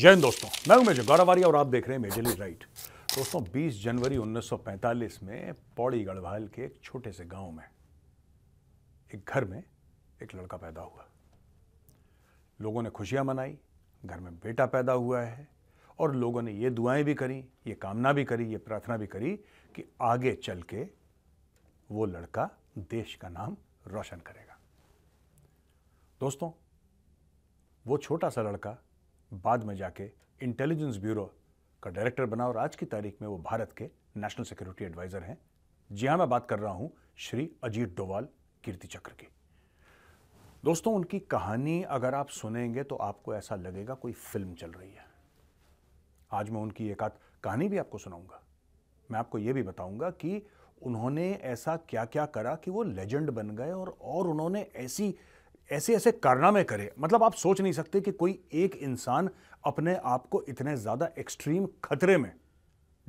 जय हिंद दोस्तों मैं हूं मेजर गौरवारी और आप देख रहे हैं मेजर राइट दोस्तों 20 जनवरी 1945 में पौड़ी गढ़वाल के एक छोटे से गांव में एक घर में एक लड़का पैदा हुआ लोगों ने खुशियां मनाई घर में बेटा पैदा हुआ है और लोगों ने ये दुआएं भी करी ये कामना भी करी ये प्रार्थना भी करी कि आगे चल के वो लड़का देश का नाम रोशन करेगा दोस्तों वो छोटा सा लड़का बाद में जाके इंटेलिजेंस ब्यूरो का डायरेक्टर बना और आज की तारीख में वो भारत के नेशनल सिक्योरिटी एडवाइज़र हैं जी हाँ मैं बात कर रहा हूँ श्री अजीत डोवाल कीर्ति चक्र की दोस्तों उनकी कहानी अगर आप सुनेंगे तो आपको ऐसा लगेगा कोई फिल्म चल रही है आज मैं उनकी एक आध कहानी भी आपको सुनाऊंगा मैं आपको यह भी बताऊंगा कि उन्होंने ऐसा क्या क्या करा कि वो लेजेंड बन गए और और उन्होंने ऐसी ऐसे ऐसे कारनामे करे मतलब आप सोच नहीं सकते कि कोई एक इंसान अपने आप को इतने ज़्यादा एक्सट्रीम खतरे में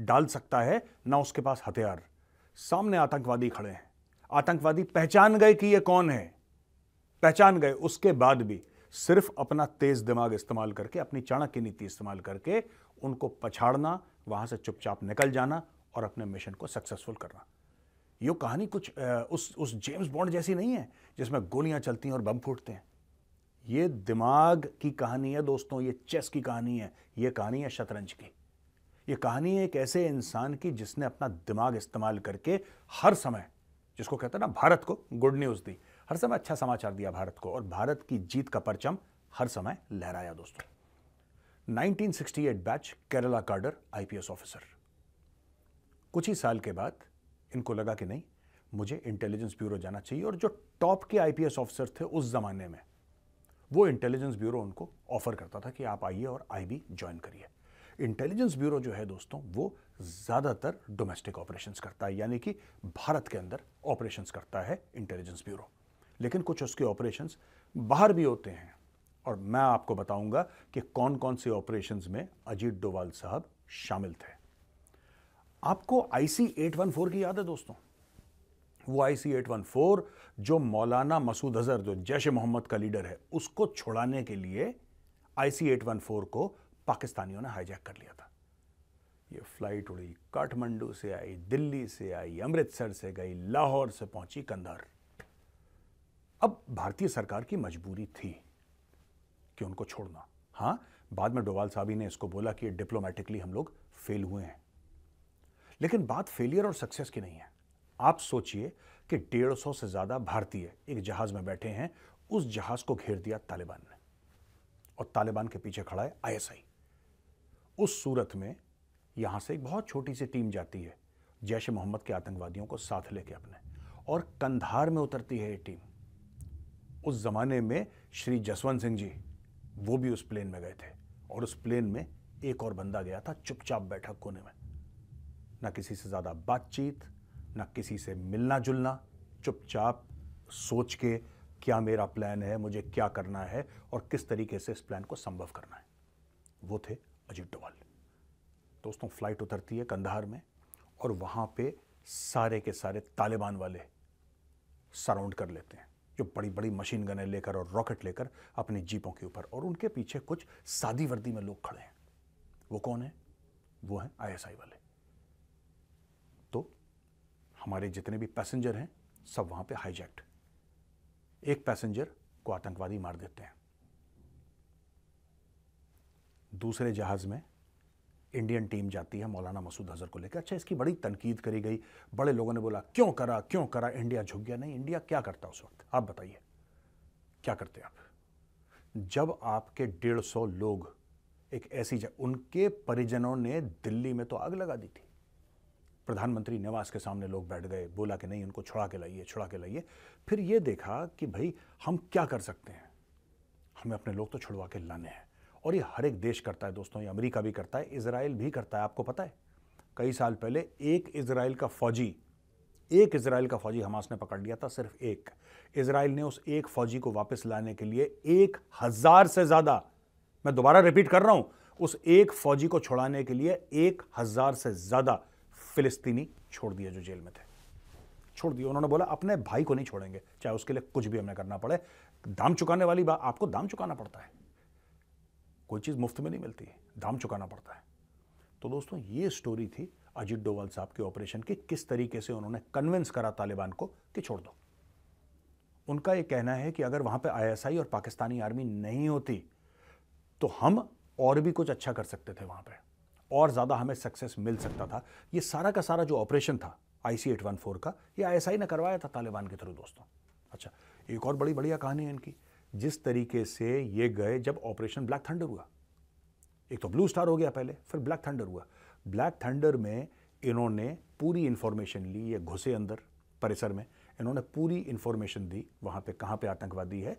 डाल सकता है ना उसके पास हथियार सामने आतंकवादी खड़े हैं आतंकवादी पहचान गए कि ये कौन है पहचान गए उसके बाद भी सिर्फ अपना तेज दिमाग इस्तेमाल करके अपनी चाणक्य नीति इस्तेमाल करके उनको पछाड़ना वहां से चुपचाप निकल जाना और अपने मिशन को सक्सेसफुल करना ये कहानी कुछ उस उस जेम्स बॉन्ड जैसी नहीं है जिसमें गोलियां चलती हैं और बम फूटते हैं ये दिमाग की कहानी है दोस्तों ये चेस की कहानी है ये कहानी है शतरंज की ये कहानी है एक ऐसे इंसान की जिसने अपना दिमाग इस्तेमाल करके हर समय जिसको कहते हैं ना भारत को गुड न्यूज़ दी हर समय अच्छा समाचार दिया भारत को और भारत की जीत का परचम हर समय लहराया दोस्तों 1968 बैच केरला कार्डर आईपीएस ऑफिसर कुछ ही साल के बाद इनको लगा कि नहीं मुझे इंटेलिजेंस ब्यूरो जाना चाहिए और जो टॉप के आईपीएस ऑफिसर थे उस ज़माने में वो इंटेलिजेंस ब्यूरो उनको ऑफर करता था कि आप आइए और आईबी ज्वाइन करिए इंटेलिजेंस ब्यूरो जो है दोस्तों वो ज़्यादातर डोमेस्टिक ऑपरेशन करता है यानी कि भारत के अंदर ऑपरेशन करता है इंटेलिजेंस ब्यूरो लेकिन कुछ उसके ऑपरेशन बाहर भी होते हैं और मैं आपको बताऊंगा कि कौन कौन से ऑपरेशंस में अजीत डोवाल साहब शामिल थे आपको आईसी 814 की याद है दोस्तों वो आईसी 814 जो मौलाना मसूद अजहर जो जैश मोहम्मद का लीडर है उसको छुड़ाने के लिए आईसी 814 को पाकिस्तानियों ने हाईजैक कर लिया था ये फ्लाइट उड़ी काठमांडू से आई दिल्ली से आई अमृतसर से गई लाहौर से पहुंची कंधार अब भारतीय सरकार की मजबूरी थी कि उनको छोड़ना हाँ बाद में डोवाल साहब ने इसको बोला कि डिप्लोमेटिकली हम लोग फेल हुए हैं लेकिन बात फेलियर और सक्सेस की नहीं है आप सोचिए कि डेढ़ सौ से ज़्यादा भारतीय एक जहाज़ में बैठे हैं उस जहाज़ को घेर दिया तालिबान ने और तालिबान के पीछे खड़ा है आईएसआई उस सूरत में यहां से एक बहुत छोटी सी टीम जाती है जैश मोहम्मद के आतंकवादियों को साथ लेके अपने और कंधार में उतरती है ये टीम उस ज़माने में श्री जसवंत सिंह जी वो भी उस प्लेन में गए थे और उस प्लेन में एक और बंदा गया था चुपचाप बैठा कोने में ना किसी से ज़्यादा बातचीत ना किसी से मिलना जुलना चुपचाप सोच के क्या मेरा प्लान है मुझे क्या करना है और किस तरीके से इस प्लान को संभव करना है वो थे अजीत डोवाल दोस्तों फ्लाइट उतरती है कंधार में और वहाँ पे सारे के सारे तालिबान वाले सराउंड कर लेते हैं जो बड़ी बड़ी मशीन गने लेकर और रॉकेट लेकर अपनी जीपों के ऊपर और उनके पीछे कुछ सादी वर्दी में लोग खड़े हैं वो कौन है वो हैं आईएसआई वाले हमारे जितने भी पैसेंजर हैं सब वहां पे हाईजैक्ट एक पैसेंजर को आतंकवादी मार देते हैं दूसरे जहाज़ में इंडियन टीम जाती है मौलाना मसूद अजहर को लेकर अच्छा इसकी बड़ी तनकीद करी गई बड़े लोगों ने बोला क्यों करा क्यों करा इंडिया झुक गया नहीं इंडिया क्या करता उस वक्त आप बताइए क्या करते आप जब आपके डेढ़ सौ लोग एक ऐसी उनके परिजनों ने दिल्ली में तो आग लगा दी थी प्रधानमंत्री निवास के सामने लोग बैठ गए बोला कि नहीं उनको छुड़ा के लाइए छुड़ा के लाइए फिर ये देखा कि भाई हम क्या कर सकते हैं हमें अपने लोग तो छुड़वा के लाने हैं और ये हर एक देश करता है दोस्तों ये अमेरिका भी करता है इसराइल भी करता है आपको पता है कई साल पहले एक इसराइल का फौजी एक इसराइल का फौजी हमास ने पकड़ लिया था सिर्फ एक इसराइल ने उस एक फौजी को वापस लाने के लिए एक हजार से ज्यादा मैं दोबारा रिपीट कर रहा हूं उस एक फौजी को छुड़ाने के लिए एक हजार से ज्यादा फिलिस्तीनी छोड़ दिए जो जेल में थे छोड़ दिए उन्होंने बोला अपने भाई को नहीं छोड़ेंगे चाहे उसके लिए कुछ भी हमें करना पड़े दाम चुकाने वाली बात आपको दाम चुकाना पड़ता है कोई चीज़ मुफ्त में नहीं मिलती दाम चुकाना पड़ता है तो दोस्तों ये स्टोरी थी अजीत डोवाल साहब के ऑपरेशन की किस तरीके से उन्होंने कन्विंस करा तालिबान को कि छोड़ दो उनका यह कहना है कि अगर वहां पर आईएसआई और पाकिस्तानी आर्मी नहीं होती तो हम और भी कुछ अच्छा कर सकते थे वहां पर और ज़्यादा हमें सक्सेस मिल सकता था ये सारा का सारा जो ऑपरेशन था I C eight one four का ये आई ने करवाया था तालिबान के थ्रू दोस्तों अच्छा एक और बड़ी बढ़िया कहानी है इनकी जिस तरीके से ये गए जब ऑपरेशन ब्लैक थंडर हुआ एक तो ब्लू स्टार हो गया पहले फिर ब्लैक थंडर हुआ ब्लैक थंडर में इन्होंने पूरी इन्फॉर्मेशन ली ये घुसे अंदर परिसर में इन्होंने पूरी इन्फॉर्मेशन दी वहाँ पे कहाँ पे आतंकवादी है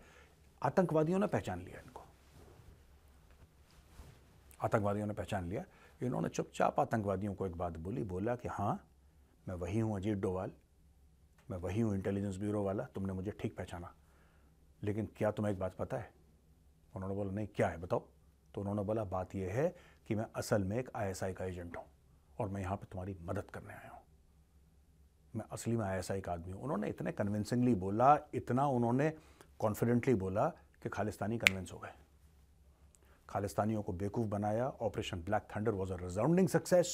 आतंकवादियों ने पहचान लिया इनको आतंकवादियों ने पहचान लिया इन्होंने चुपचाप आतंकवादियों को एक बात बोली बोला कि हाँ मैं वही हूँ अजीत डोवाल मैं वही हूँ इंटेलिजेंस ब्यूरो वाला तुमने मुझे ठीक पहचाना लेकिन क्या तुम्हें एक बात पता है उन्होंने बोला नहीं क्या है बताओ तो उन्होंने बोला बात यह है कि मैं असल में एक आईएसआई का एजेंट हूँ और मैं यहाँ पर तुम्हारी मदद करने आया हूँ मैं असली में आईएसआई का आदमी हूँ उन्होंने इतने कन्विंसिंगली बोला इतना उन्होंने कॉन्फिडेंटली बोला कि खालिस्तानी कन्विंस हो गए खालिस्तानियों को बेवकूफ़ बनाया operation black thunder was a resounding success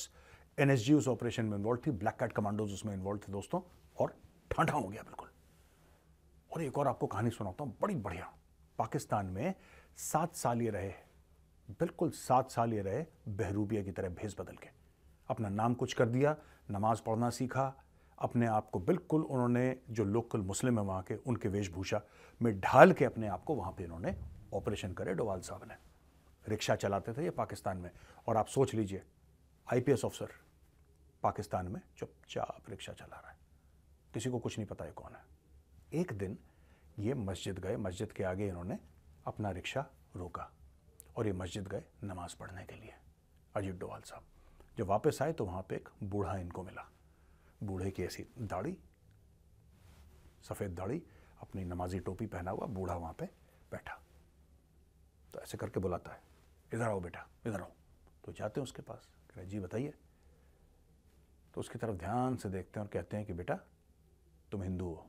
and उस ऑपरेशन में इन्वॉल्व थी ब्लैक कैट कमांडोज उसमें इन्वॉल्व थे दोस्तों और ठंडा हो गया बिल्कुल और एक और आपको कहानी सुनाता हूँ बड़ी बढ़िया पाकिस्तान में सात साल ये रहे बिल्कुल सात साल ये रहे बहरूबिया की तरह भेस बदल के अपना नाम कुछ कर दिया नमाज पढ़ना सीखा अपने आप को बिल्कुल उन्होंने जो लोकल मुस्लिम हैं वहाँ के उनके वेशभूषा में ढाल के अपने आप को वहाँ पे इन्होंने ऑपरेशन करे डोवाल साहब ने रिक्शा चलाते थे ये पाकिस्तान में और आप सोच लीजिए आईपीएस ऑफिसर पाकिस्तान में चुपचाप रिक्शा चला रहा है किसी को कुछ नहीं पता है कौन है एक दिन ये मस्जिद गए मस्जिद के आगे इन्होंने अपना रिक्शा रोका और ये मस्जिद गए नमाज पढ़ने के लिए अजीत डोवाल साहब जब वापस आए तो वहाँ पे एक बूढ़ा इनको मिला बूढ़े की ऐसी दाढ़ी सफ़ेद दाढ़ी अपनी नमाजी टोपी पहना हुआ बूढ़ा वहाँ पे बैठा तो ऐसे करके बुलाता है इधर आओ बेटा इधर आओ तो जाते हैं उसके पास कह रहे जी बताइए तो उसकी तरफ ध्यान से देखते हैं और कहते हैं कि बेटा तुम हिंदू हो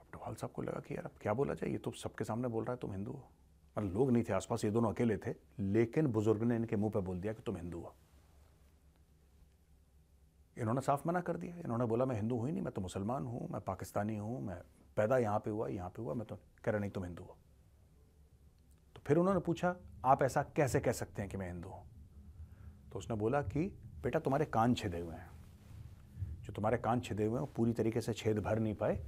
अब डोभाल साहब को लगा कि यार अब क्या बोला जाए ये तो सबके सामने बोल रहा है तुम हिंदू हो मतलब लोग नहीं थे आसपास ये दोनों अकेले थे लेकिन बुजुर्ग ने इनके मुंह पर बोल दिया कि तुम हिंदू हो इन्होंने साफ मना कर दिया इन्होंने बोला मैं हिंदू हुई नहीं मैं तो मुसलमान हूँ मैं पाकिस्तानी हूँ मैं पैदा यहाँ पे हुआ यहाँ पे हुआ मैं तो कह रहा नहीं तुम हिंदू हो फिर उन्होंने पूछा आप ऐसा कैसे कह सकते हैं कि मैं हिंदू हूँ तो उसने बोला कि बेटा तुम्हारे कान छिदे हुए हैं जो तुम्हारे कान छिदे हुए हैं वो पूरी तरीके से छेद भर नहीं पाए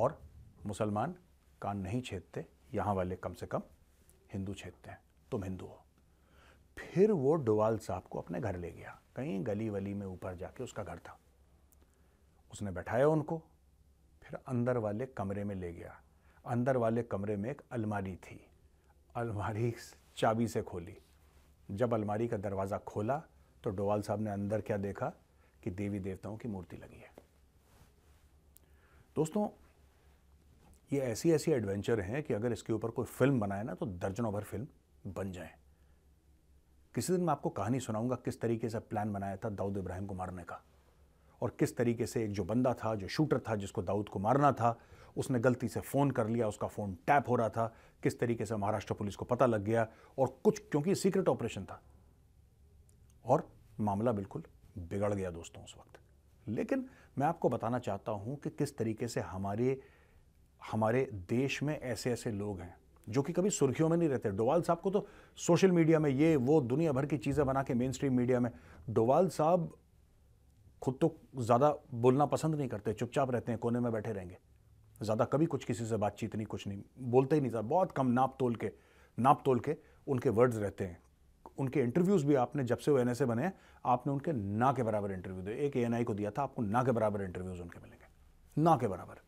और मुसलमान कान नहीं छेदते यहाँ वाले कम से कम हिंदू छेदते हैं तुम हिंदू हो फिर वो डोवाल साहब को अपने घर ले गया कहीं गली वली में ऊपर जाके उसका घर था उसने बैठाया उनको फिर अंदर वाले कमरे में ले गया अंदर वाले कमरे में एक अलमारी थी अलमारी चाबी से खोली जब अलमारी का दरवाज़ा खोला तो डोवाल साहब ने अंदर क्या देखा कि देवी देवताओं की मूर्ति लगी है दोस्तों ये ऐसी ऐसी एडवेंचर हैं कि अगर इसके ऊपर कोई फिल्म बनाए ना तो दर्जनों भर फिल्म बन जाए किसी दिन मैं आपको कहानी सुनाऊंगा किस तरीके से प्लान बनाया था दाऊद इब्राहिम को मारने का और किस तरीके से एक जो बंदा था जो शूटर था जिसको दाऊद को मारना था उसने गलती से फ़ोन कर लिया उसका फ़ोन टैप हो रहा था किस तरीके से महाराष्ट्र पुलिस को पता लग गया और कुछ क्योंकि सीक्रेट ऑपरेशन था और मामला बिल्कुल बिगड़ गया दोस्तों उस वक्त लेकिन मैं आपको बताना चाहता हूं कि किस तरीके से हमारे हमारे देश में ऐसे ऐसे लोग हैं जो कि कभी सुर्खियों में नहीं रहते डोवाल साहब को तो सोशल मीडिया में ये वो दुनिया भर की चीज़ें बना के मेन स्ट्रीम मीडिया में डोवाल साहब खुद तो ज़्यादा बोलना पसंद नहीं करते चुपचाप रहते हैं कोने में बैठे रहेंगे ज़्यादा कभी कुछ किसी से बातचीत नहीं कुछ नहीं बोलते ही नहीं ज्यादा बहुत कम नाप तोल के नाप तोल के उनके वर्ड्स रहते हैं उनके इंटरव्यूज़ भी आपने जब से वो एन बने हैं आपने उनके ना के बराबर इंटरव्यू दिए एक ए को दिया था आपको ना के बराबर इंटरव्यूज़ उनके मिलेंगे ना के बराबर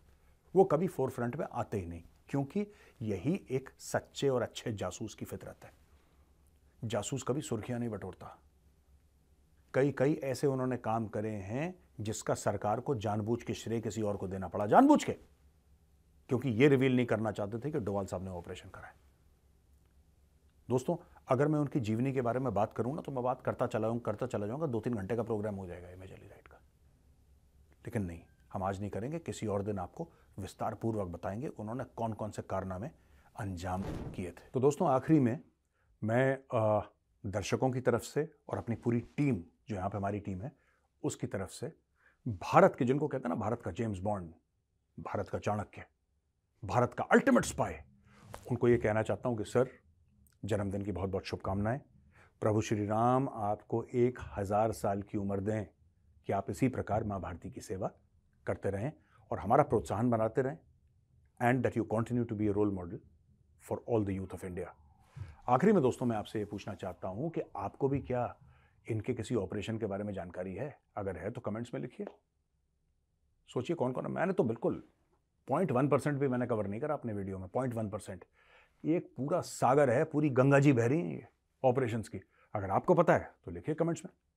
वो कभी फोर फ्रंट में आते ही नहीं क्योंकि यही एक सच्चे और अच्छे जासूस की फितरत है जासूस कभी सुर्खियां नहीं बटोरता कई कई ऐसे उन्होंने काम करे हैं जिसका सरकार को जानबूझ के श्रेय किसी और को देना पड़ा जानबूझ के क्योंकि ये रिवील नहीं करना चाहते थे कि डोवाल साहब ने ऑपरेशन कराया दोस्तों अगर मैं उनकी जीवनी के बारे में बात करूं ना तो मैं बात करता चला जाऊंगा करता चला जाऊंगा दो तीन घंटे का प्रोग्राम हो जाएगा अली राइट का लेकिन नहीं हम आज नहीं करेंगे किसी और दिन आपको विस्तार पूर्वक बताएंगे उन्होंने कौन कौन से कारनामे अंजाम किए थे तो दोस्तों आखिरी में मैं आ, दर्शकों की तरफ से और अपनी पूरी टीम जो यहाँ पे हमारी टीम है उसकी तरफ से भारत के जिनको कहते हैं ना भारत का जेम्स बॉन्ड भारत का चाणक्य भारत का अल्टीमेट स्पाई उनको ये कहना चाहता हूँ कि सर जन्मदिन की बहुत बहुत शुभकामनाएं प्रभु श्री राम आपको एक हज़ार साल की उम्र दें कि आप इसी प्रकार माँ भारती की सेवा करते रहें और हमारा प्रोत्साहन बनाते रहें and that you continue to be a role model for all the youth of India आखिरी में दोस्तों मैं आपसे ये पूछना चाहता हूँ कि आपको भी क्या इनके किसी ऑपरेशन के बारे में जानकारी है अगर है तो कमेंट्स में लिखिए सोचिए कौन कौन है मैंने तो बिल्कुल पॉइंट वन परसेंट भी मैंने कवर नहीं करा अपने वीडियो में पॉइंट वन परसेंट ये एक पूरा सागर है पूरी गंगा जी बह रही है ये ऑपरेशंस की अगर आपको पता है तो लिखिए कमेंट्स में